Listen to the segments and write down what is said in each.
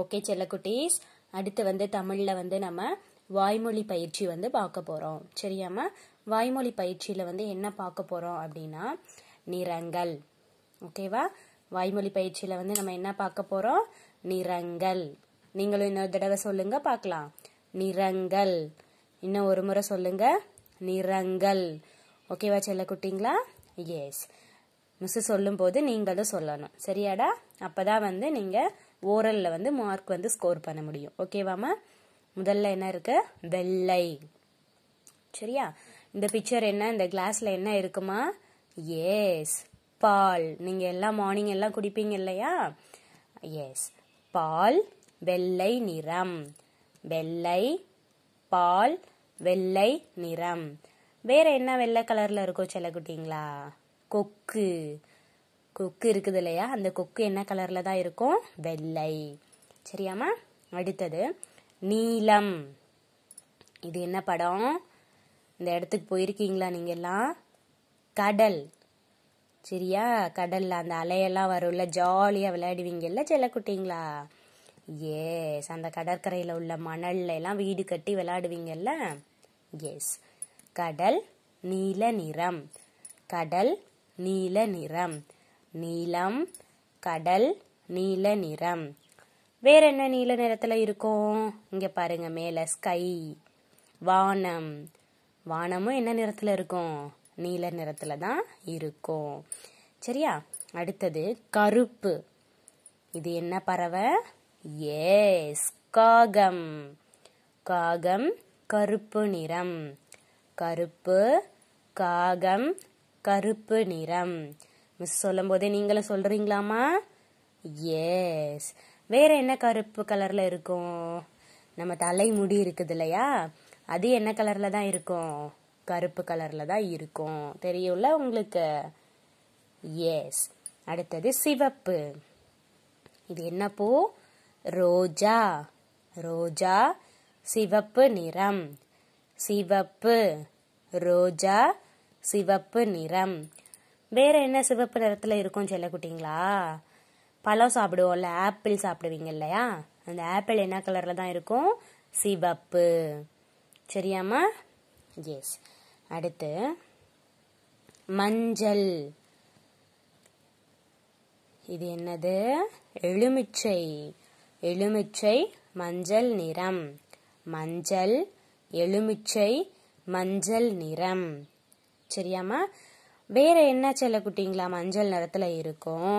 okay செல்லக்குட்டீஸ் அடுத்து வந்து தமிழில் வந்து நம்ம வாய்மொழி பயிற்சி வந்து பார்க்க போகிறோம் சரியாம வாய்மொழி பயிற்சியில் வந்து என்ன பார்க்க போகிறோம் அப்படின்னா நிறங்கள் ஓகேவா வாய்மொழி பயிற்சியில் வந்து நம்ம என்ன பார்க்க போகிறோம் நிறங்கள் நீங்களும் இன்னொரு தடவை சொல்லுங்க பார்க்கலாம் நிறங்கள் இன்னும் ஒரு முறை சொல்லுங்க நிறங்கள் ஓகேவா செல்ல குட்டிங்களா எஸ் மிஸ்ஸு சொல்லும்போது நீங்களும் சொல்லணும் சரியாடா அப்போ தான் வந்து நீங்கள் ஓரலில் வந்து மார்க் வந்து ஸ்கோர் பண்ண முடியும் ஓகேவாம்மா முதல்ல என்ன இருக்குது வெள்ளை சரியா இந்த பிக்சர் என்ன இந்த கிளாஸில் என்ன இருக்குமா எஸ் பால் நீங்கள் எல்லாம் மார்னிங் எல்லாம் குடிப்பீங்க இல்லையா எஸ் பால் வெள்ளை நிறம் வெள்ளை பால் வெள்ளை நிறம் வேற என்ன வெள்ளை கலரில் இருக்கும் குட்டிங்களா கொக்கு கொக்கு இருக்குது இல்லையா அந்த கொக்கு என்ன கலரில் தான் இருக்கும் வெள்ளை சரியாமா அடுத்தது நீலம் இது என்ன படம் இந்த இடத்துக்கு போயிருக்கீங்களா நீங்க எல்லாம் கடல் சரியா கடலில் அந்த அலையெல்லாம் வரும்ல ஜாலியாக விளையாடுவீங்கல்ல செல்லக்குட்டிங்களா எஸ் அந்த கடற்கரையில் உள்ள மணல்ல எல்லாம் வீடு கட்டி விளையாடுவீங்கல்ல எஸ் கடல் நீல நிறம் கடல் நீல நிறம் நீலம் கடல் நீல நிறம் வேற என்ன நீல நிறத்துல இருக்கும் இங்க பாருங்க மேல ஸ்கை வானம் வானமும் என்ன நிறத்துல இருக்கும் நீல நிறத்துல தான் இருக்கும் சரியா அடுத்தது கருப்பு இது என்ன பறவை ஏஸ் காகம் காகம் கருப்பு நிறம் கருப்பு காகம் கருப்பு நிறம் மிஸ் சொல்லும் போதே நீங்களும் சொல்றீங்களாமா எஸ் வேற என்ன கருப்பு கலர்ல இருக்கும் நம்ம தலைமுடி இருக்குது இல்லையா அது என்ன கலர்ல தான் இருக்கும் கருப்பு கலர்ல தான் இருக்கும் தெரியும்ல உங்களுக்கு எஸ் அடுத்தது சிவப்பு இது என்ன பூ ரோஜா ரோஜா சிவப்பு நிறம் சிவப்பு ரோஜா சிவப்பு நிறம் வேற என்ன சிவப்பு நிறத்தில் இருக்கும் செல்லக்குட்டிங்களா பழம் சாப்பிடுவோம்ல ஆப்பிள் சாப்பிடுவீங்க இல்லையா அந்த ஆப்பிள் என்ன கலரில் தான் இருக்கும் சிவப்பு சரியாமா எஸ் அடுத்து மஞ்சள் இது என்னது எலுமிச்சை எலுமிச்சை மஞ்சள் நிறம் மஞ்சள் எலுமிச்சை மஞ்சள் நிறம் சரியாம்மா வேற என்ன செல்ல குட்டிங்களா மஞ்சள் நிறத்துல இருக்கும்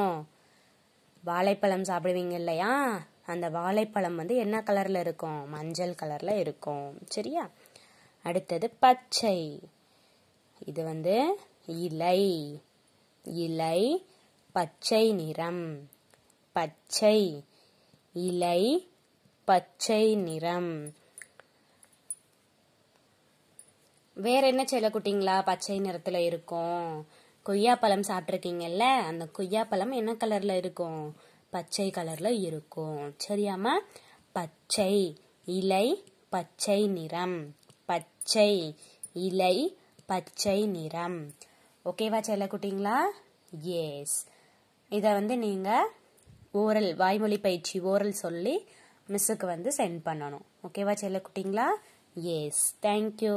வாழைப்பழம் சாப்பிடுவீங்க இல்லையா அந்த வாழைப்பழம் வந்து என்ன கலர்ல இருக்கும் மஞ்சள் கலர்ல இருக்கும் சரியா அடுத்தது பச்சை இது வந்து இலை இலை பச்சை நிறம் பச்சை இலை பச்சை நிறம் வேற என்ன குட்டிங்களா பச்சை நிறத்துல இருக்கும் கொய்யாப்பழம் சாப்பிட்ருக்கீங்கல்ல அந்த கொய்யாப்பழம் என்ன கலர்ல இருக்கும் பச்சை கலர்ல இருக்கும் சரியாமா பச்சை இலை பச்சை நிறம் பச்சை இலை பச்சை நிறம் ஓகேவா செல்ல குட்டிங்களா எஸ் இதை வந்து நீங்கள் ஓரல் வாய்மொழி பயிற்சி ஓரல் சொல்லி மிஸ்ஸுக்கு வந்து சென்ட் பண்ணணும் ஓகேவா செல்ல குட்டிங்களா எஸ் தேங்க்யூ